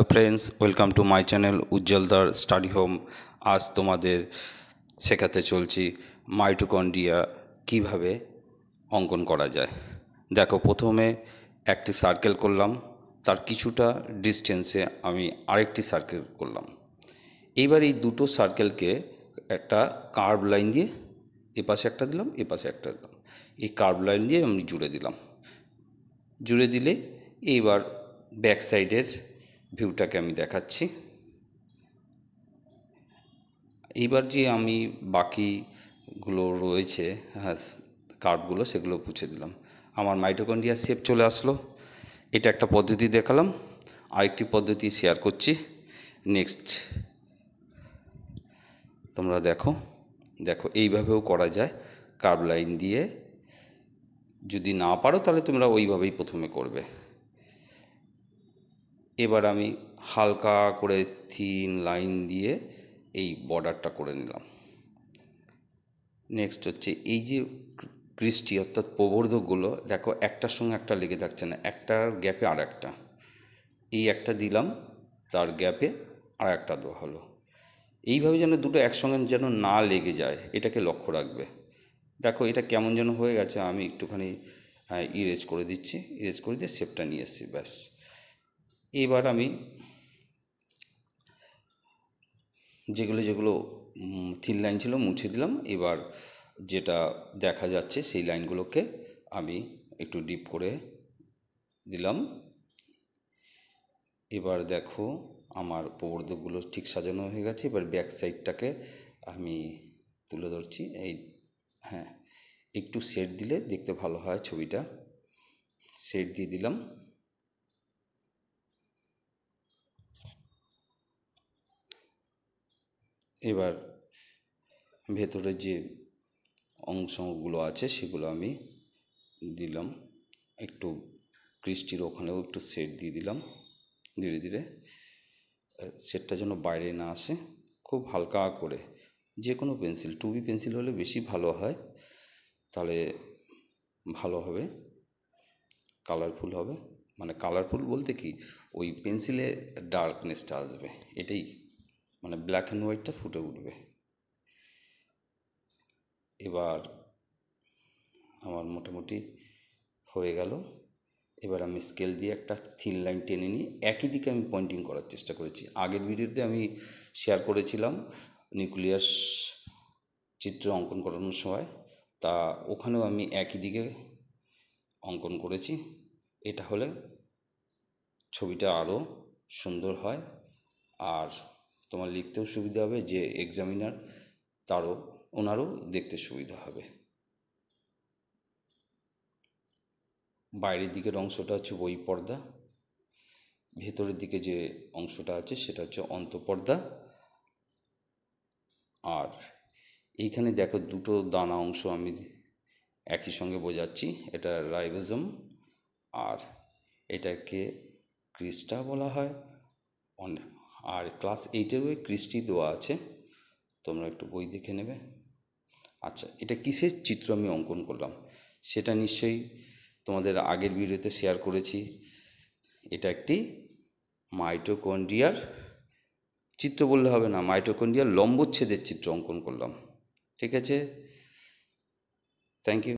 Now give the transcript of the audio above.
hello friends welcome to my channel উজ্জ্বলদার study home আজ তোমাদের শেখাতে চলছি মাইটোকন্ড্রিয়া কিভাবে অঙ্কন করা যায় দেখো প্রথমে একটি সার্কেল করলাম তার কিছুটা ডিস্টেন্সে আমি আরেকটি সার্কেল করলাম এইবার এই দুটো সার্কেলকে একটা কার্ভ লাইন দিয়ে এপাশে একটা দিলাম এপাশে একটা দিলাম এই কার্ভ লাইন দিয়ে আমি জুড়ে দিলাম জুড়ে দিলে এইবার ব্যাক সাইডের ভিউটাকে আমি দেখাচ্ছি এইবার যে আমি বাকিগুলো রয়েছে হ্যাঁ কার্ডগুলো সেগুলো পুছে দিলাম আমার মাইটোকন্ডিয়া সেপ চলে আসলো এটা একটা পদ্ধতি দেখালাম আরেকটি পদ্ধতি শেয়ার করছি নেক্সট তোমরা দেখো দেখো এইভাবেও করা যায় কার্ভ লাইন দিয়ে যদি না পারো তাহলে তোমরা ওইভাবেই প্রথমে করবে এবার আমি হালকা করে থিন লাইন দিয়ে এই বর্ডারটা করে নিলাম নেক্সট হচ্ছে এই যে কৃষ্টি অর্থাৎ প্রবর্ধকগুলো দেখো একটার সঙ্গে একটা লেগে থাকছে না একটার গ্যাপে আর একটা এই একটা দিলাম তার গ্যাপে আর একটা দেওয়া হলো এইভাবে যেন দুটো একসঙ্গে যেন না লেগে যায় এটাকে লক্ষ্য রাখবে দেখো এটা কেমন যেন হয়ে গেছে আমি একটুখানি ইরেজ করে দিচ্ছি ইরেজ করে দিয়ে সেপটা নিয়ে এসছি ব্যাস এবার আমি যেগুলো যেগুলো থিন লাইন ছিল মুছে দিলাম এবার যেটা দেখা যাচ্ছে সেই লাইনগুলোকে আমি একটু ডিপ করে দিলাম এবার দেখো আমার প্রবর্ধকগুলো ঠিক সাজানো হয়ে গেছে এবার ব্যাক সাইডটাকে আমি তুলে ধরছি এই হ্যাঁ একটু শেড দিলে দেখতে ভালো হয় ছবিটা শেড দিয়ে দিলাম এবার ভেতরে যে অংশগুলো আছে সেগুলো আমি দিলাম একটু ক্রিস্টির ওখানেও একটু সেট দিয়ে দিলাম ধীরে ধীরে সেটটা যেন বাইরে না আসে খুব হালকা করে যে কোনো পেন্সিল টুবি পেন্সিল হলে বেশি ভালো হয় তাহলে ভালো হবে কালারফুল হবে মানে কালারফুল বলতে কি ওই পেন্সিলে ডার্কনেসটা আসবে এটাই মানে ব্ল্যাক অ্যান্ড হোয়াইটটা ফুটে উঠবে এবার আমার মোটামুটি হয়ে গেল এবার আমি স্কেল দিয়ে একটা থিন লাইন টেনে নিয়ে একই দিকে আমি পয়েন্টিং করার চেষ্টা করেছি আগের ভিডিওতে আমি শেয়ার করেছিলাম নিউক্লিয়াস চিত্র অঙ্কন করানোর সময় তা ওখানেও আমি একই দিকে অঙ্কন করেছি এটা হলে ছবিটা আরও সুন্দর হয় আর তোমার লিখতেও সুবিধা হবে যে এক্সামিনার তারও ওনারও দেখতে সুবিধা হবে বাইরের দিকের অংশটা হচ্ছে বই পর্দা ভেতরের দিকে যে অংশটা আছে সেটা হচ্ছে অন্তপর্দা আর এইখানে দেখো দুটো দানা অংশ আমি একই সঙ্গে বোঝাচ্ছি এটা রাইবোজম আর এটাকে ক্রিস্টা বলা হয় আর ক্লাস এইটের ক্রিস্টি কৃষ্টি দেওয়া আছে তোমরা একটু বই দেখে নেবে আচ্ছা এটা কিসের চিত্র আমি অঙ্কন করলাম সেটা নিশ্চয়ই তোমাদের আগের ভিডিওতে শেয়ার করেছি এটা একটি মাইটোকন্ডিয়ার চিত্র বললে হবে না মাইটোকন্ডিয়ার লম্বচ্ছেদের চিত্র অঙ্কন করলাম ঠিক আছে থ্যাংক ইউ